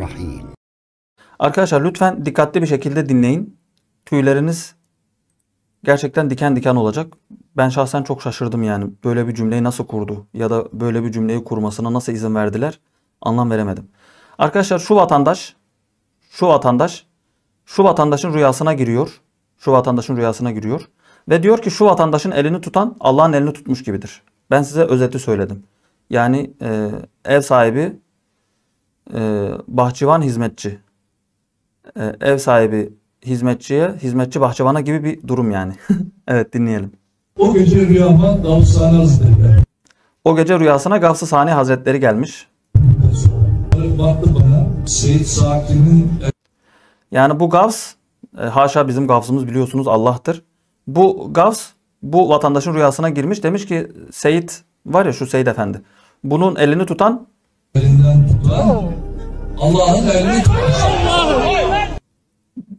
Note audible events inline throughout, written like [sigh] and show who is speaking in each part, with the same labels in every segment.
Speaker 1: Rahim. Arkadaşlar lütfen dikkatli bir şekilde dinleyin. Tüyleriniz gerçekten diken diken olacak. Ben şahsen çok şaşırdım yani. Böyle bir cümleyi nasıl kurdu ya da böyle bir cümleyi kurmasına nasıl izin verdiler anlam veremedim. Arkadaşlar şu vatandaş, şu vatandaş, şu vatandaşın rüyasına giriyor. Şu vatandaşın rüyasına giriyor. Ve diyor ki şu vatandaşın elini tutan Allah'ın elini tutmuş gibidir. Ben size özeti söyledim. Yani e, ev sahibi e, bahçıvan hizmetçi. E, ev sahibi hizmetçiye, hizmetçi bahçıvana gibi bir durum yani. [laughs] evet dinleyelim. O gece rüyama Gavs Sani Hazretleri. O gece rüyasına Gavs-ı Sani Hazretleri gelmiş. Er- yani bu Gavs, e, haşa bizim Gavs'ımız biliyorsunuz Allah'tır. Bu Gavs bu vatandaşın rüyasına girmiş. Demiş ki Seyit var ya şu Seyit Efendi. Bunun elini tutan elinden Allah'ın emri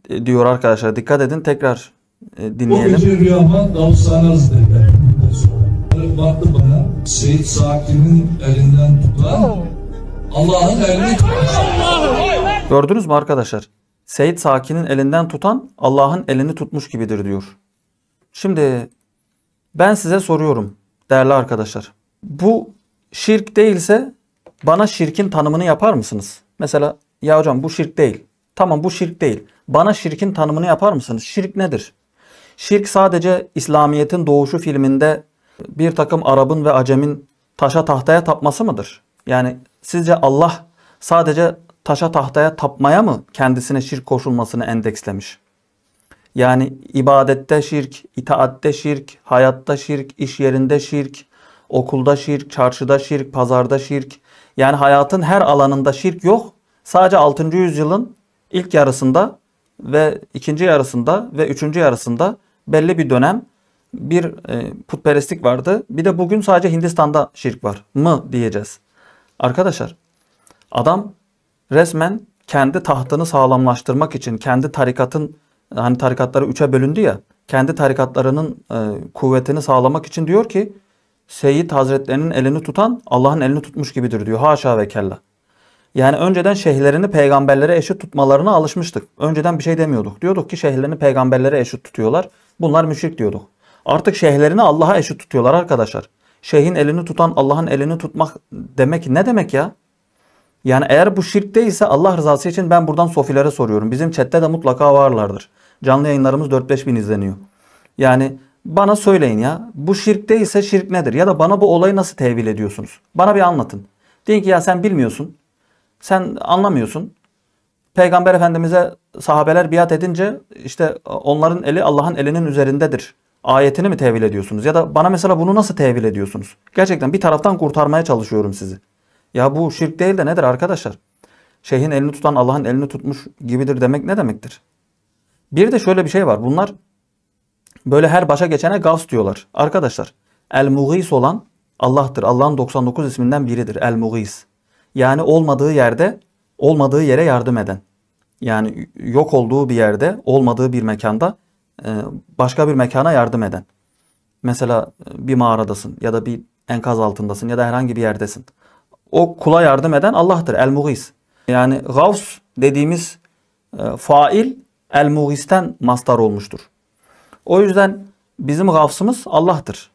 Speaker 1: e, diyor arkadaşlar. Dikkat edin tekrar e, dinleyelim. Bu gece rüyama dalsanız dedi. Baktı bana Seyit Sakin'in elinden tutan Allah'ın elini Gördünüz mü arkadaşlar? Seyit Sakin'in elinden tutan Allah'ın elini tutmuş gibidir diyor. Şimdi ben size soruyorum değerli arkadaşlar. Bu şirk değilse bana şirkin tanımını yapar mısınız? Mesela ya hocam bu şirk değil. Tamam bu şirk değil. Bana şirkin tanımını yapar mısınız? Şirk nedir? Şirk sadece İslamiyet'in doğuşu filminde bir takım Arap'ın ve Acem'in taşa tahtaya tapması mıdır? Yani sizce Allah sadece taşa tahtaya tapmaya mı kendisine şirk koşulmasını endekslemiş? Yani ibadette şirk, itaatte şirk, hayatta şirk, iş yerinde şirk, okulda şirk, çarşıda şirk, pazarda şirk, yani hayatın her alanında şirk yok. Sadece 6. yüzyılın ilk yarısında ve ikinci yarısında ve üçüncü yarısında belli bir dönem bir e, putperestlik vardı. Bir de bugün sadece Hindistan'da şirk var mı diyeceğiz. Arkadaşlar adam resmen kendi tahtını sağlamlaştırmak için kendi tarikatın hani tarikatları üçe bölündü ya kendi tarikatlarının e, kuvvetini sağlamak için diyor ki Seyyid Hazretlerinin elini tutan Allah'ın elini tutmuş gibidir diyor. Haşa ve kella. Yani önceden şeyhlerini peygamberlere eşit tutmalarına alışmıştık. Önceden bir şey demiyorduk. Diyorduk ki şeyhlerini peygamberlere eşit tutuyorlar. Bunlar müşrik diyorduk. Artık şeyhlerini Allah'a eşit tutuyorlar arkadaşlar. Şeyhin elini tutan Allah'ın elini tutmak demek ne demek ya? Yani eğer bu şirk değilse Allah rızası için ben buradan sofilere soruyorum. Bizim chatte de mutlaka varlardır. Canlı yayınlarımız 4-5 bin izleniyor. Yani bana söyleyin ya. Bu şirkte ise şirk nedir? Ya da bana bu olayı nasıl tevil ediyorsunuz? Bana bir anlatın. Deyin ki ya sen bilmiyorsun. Sen anlamıyorsun. Peygamber Efendimiz'e sahabeler biat edince işte onların eli Allah'ın elinin üzerindedir. Ayetini mi tevil ediyorsunuz? Ya da bana mesela bunu nasıl tevil ediyorsunuz? Gerçekten bir taraftan kurtarmaya çalışıyorum sizi. Ya bu şirk değil de nedir arkadaşlar? Şeyhin elini tutan Allah'ın elini tutmuş gibidir demek ne demektir? Bir de şöyle bir şey var. Bunlar Böyle her başa geçene Gavs diyorlar. Arkadaşlar El-Mughis olan Allah'tır. Allah'ın 99 isminden biridir El-Mughis. Yani olmadığı yerde olmadığı yere yardım eden. Yani yok olduğu bir yerde olmadığı bir mekanda e, başka bir mekana yardım eden. Mesela e, bir mağaradasın ya da bir enkaz altındasın ya da herhangi bir yerdesin. O kula yardım eden Allah'tır. El-Mughis. Yani Gavs dediğimiz e, fail El-Mughisten mastar olmuştur. O yüzden bizim gafsımız Allah'tır.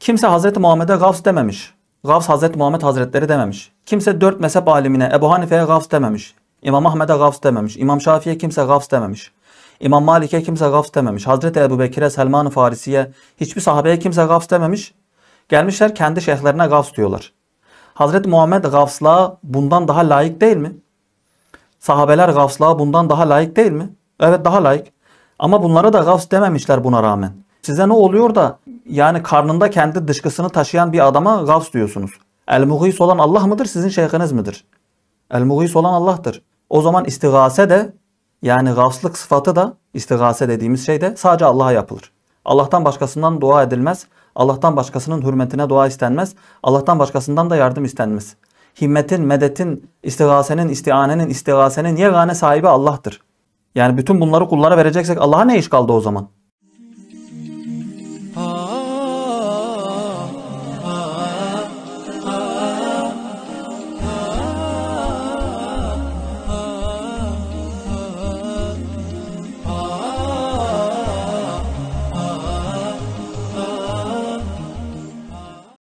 Speaker 1: Kimse Hazreti Muhammed'e gafs dememiş. gafs Hazreti Muhammed Hazretleri dememiş. Kimse dört mezhep alimine Ebu Hanife'ye gafs dememiş. İmam Ahmed'e gafs dememiş. İmam Şafii'ye kimse gafs dememiş. İmam Malik'e kimse gafs dememiş. Hazreti Ebu Bekir'e, Selman-ı Farisi'ye, hiçbir sahabeye kimse gafs dememiş. Gelmişler kendi şeyhlerine gavs diyorlar. Hazreti Muhammed gavsla bundan daha layık değil mi? Sahabeler gavsla bundan daha layık değil mi? Evet daha layık. Ama bunlara da gavs dememişler buna rağmen. Size ne oluyor da yani karnında kendi dışkısını taşıyan bir adama gavs diyorsunuz. El-Mughis olan Allah mıdır sizin şeyhiniz midir? El-Mughis olan Allah'tır. O zaman istigase de yani gavslık sıfatı da istigase dediğimiz şey de sadece Allah'a yapılır. Allah'tan başkasından dua edilmez. Allah'tan başkasının hürmetine dua istenmez. Allah'tan başkasından da yardım istenmez. Himmetin, medetin, istigasenin, istianenin, istigasenin yegane sahibi Allah'tır. Yani bütün bunları kullara vereceksek Allah'a ne iş kaldı o zaman?